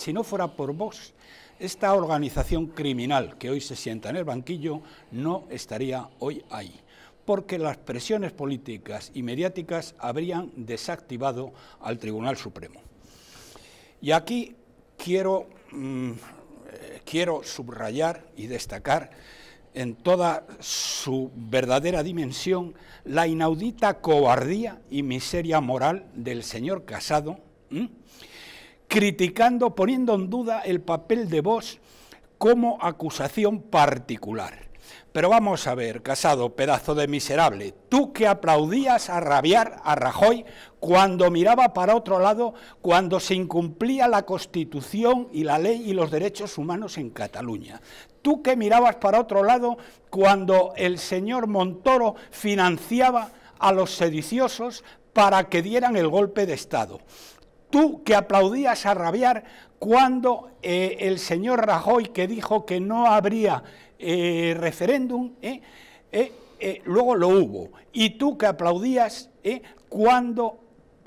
Si no fuera por vos, esta organización criminal que hoy se sienta en el banquillo no estaría hoy ahí porque las presiones políticas y mediáticas habrían desactivado al Tribunal Supremo. Y aquí quiero, mm, eh, quiero subrayar y destacar en toda su verdadera dimensión la inaudita cobardía y miseria moral del señor Casado criticando, poniendo en duda el papel de vos como acusación particular. Pero vamos a ver, casado, pedazo de miserable, tú que aplaudías a rabiar a Rajoy cuando miraba para otro lado, cuando se incumplía la Constitución y la ley y los derechos humanos en Cataluña. Tú que mirabas para otro lado cuando el señor Montoro financiaba a los sediciosos para que dieran el golpe de Estado. Tú que aplaudías a rabiar cuando eh, el señor Rajoy, que dijo que no habría eh, referéndum, eh, luego lo hubo. Y tú que aplaudías cuando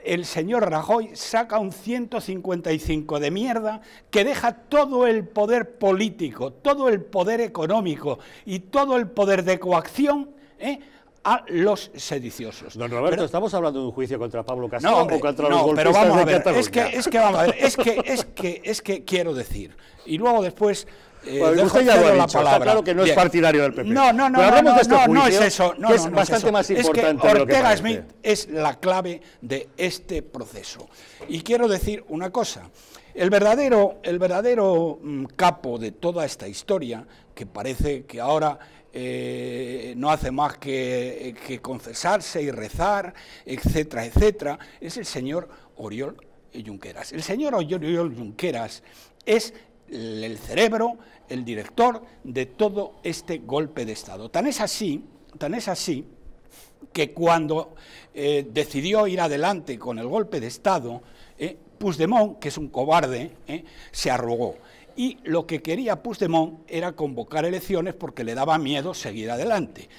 el señor Rajoy saca un 155 de mierda que deja todo el poder político, todo el poder económico y todo el poder de coacción a los sediciosos. Don Roberto, pero, estamos hablando de un juicio contra Pablo Casado no, o contra no, los golpistas pero vamos a ver, de Es que, es que vamos a ver, es que, es que, es que quiero decir, y luego después eh, bueno, usted ya lo ha dicho, palabra. está claro que no Bien. es partidario del PP. No, no, no, Pero no, no, de este juicio, no, es eso, no, que es bastante es más importante. Es que Ortega que Smith es la clave de este proceso. Y quiero decir una cosa. El verdadero, el verdadero mm, capo de toda esta historia, que parece que ahora eh, no hace más que, confesarse y rezar, etcétera, etcétera, es el señor Oriol Junqueras. El señor Oriol Junqueras es el cerebro, el director de todo este golpe de Estado. Tan es así, tan es así que cuando eh, decidió ir adelante con el golpe de Estado, eh, Puigdemont, que es un cobarde, eh, se arrogó y lo que quería Puigdemont era convocar elecciones porque le daba miedo seguir adelante.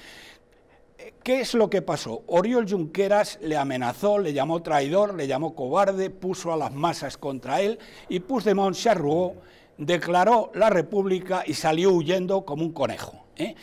¿Qué es lo que pasó? Oriol Junqueras le amenazó, le llamó traidor, le llamó cobarde, puso a las masas contra él y Puigdemont se arrugó, declaró la república y salió huyendo como un conejo. ¿eh?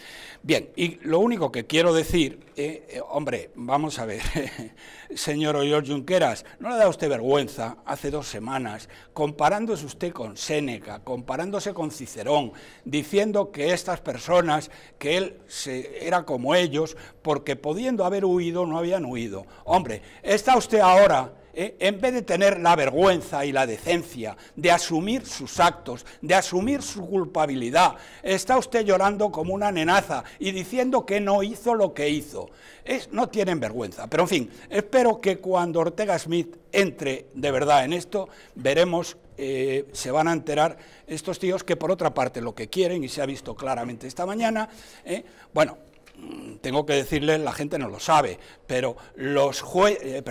Bien, y lo único que quiero decir, eh, eh, hombre, vamos a ver, señor Oyor Junqueras, ¿no le da usted vergüenza hace dos semanas, comparándose usted con Séneca, comparándose con Cicerón, diciendo que estas personas, que él se, era como ellos, porque pudiendo haber huido no habían huido? Hombre, está usted ahora eh, en vez de tener la vergüenza y la decencia de asumir sus actos, de asumir su culpabilidad, está usted llorando como una nenaza y diciendo que no hizo lo que hizo. no tienen vergüenza. Pero en fin, espero que cuando Ortega Smith entre de verdad en esto, veremos, eh, se van a enterar estos tíos que por otra parte lo que quieren, y se ha visto claramente esta mañana, eh, bueno, tengo que decirles, la gente no lo sabe, pero los, eh,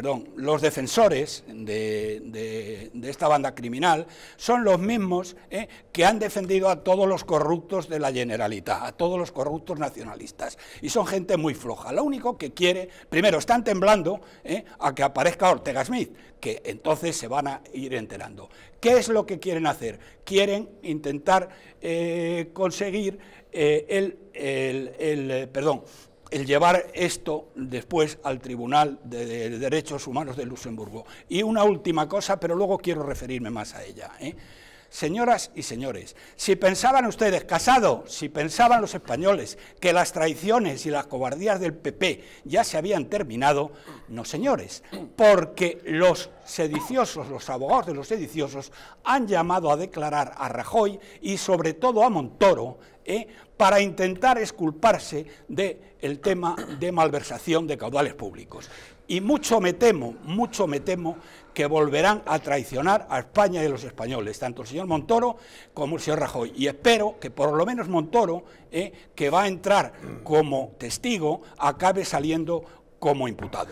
defensores de, esta banda criminal son los mismos eh, que han defendido a todos los corruptos de la Generalitat, a todos los corruptos nacionalistas, y son gente muy floja. Lo único que quiere, primero, están temblando eh, a que aparezca Ortega Smith, que entonces se van a ir enterando. ¿Qué es lo que quieren hacer? Quieren intentar eh, conseguir eh, el, eh, perdón, el llevar esto después al Tribunal de, Derechos Humanos de Luxemburgo. Y una última cosa, pero luego quiero referirme más a ella. Señoras y señores, si pensaban ustedes, Casado, si pensaban los españoles que las traiciones y las cobardías del PP ya se habían terminado, no señores, porque los sediciosos, los abogados de los sediciosos, han llamado a declarar a Rajoy y sobre todo a Montoro eh, para intentar esculparse del tema de malversación de caudales públicos. Y mucho me temo, mucho me temo que volverán a traicionar a España y a los españoles, tanto el señor Montoro como el señor Rajoy. Y espero que por lo menos Montoro, eh, que va a entrar como testigo, acabe saliendo como imputado.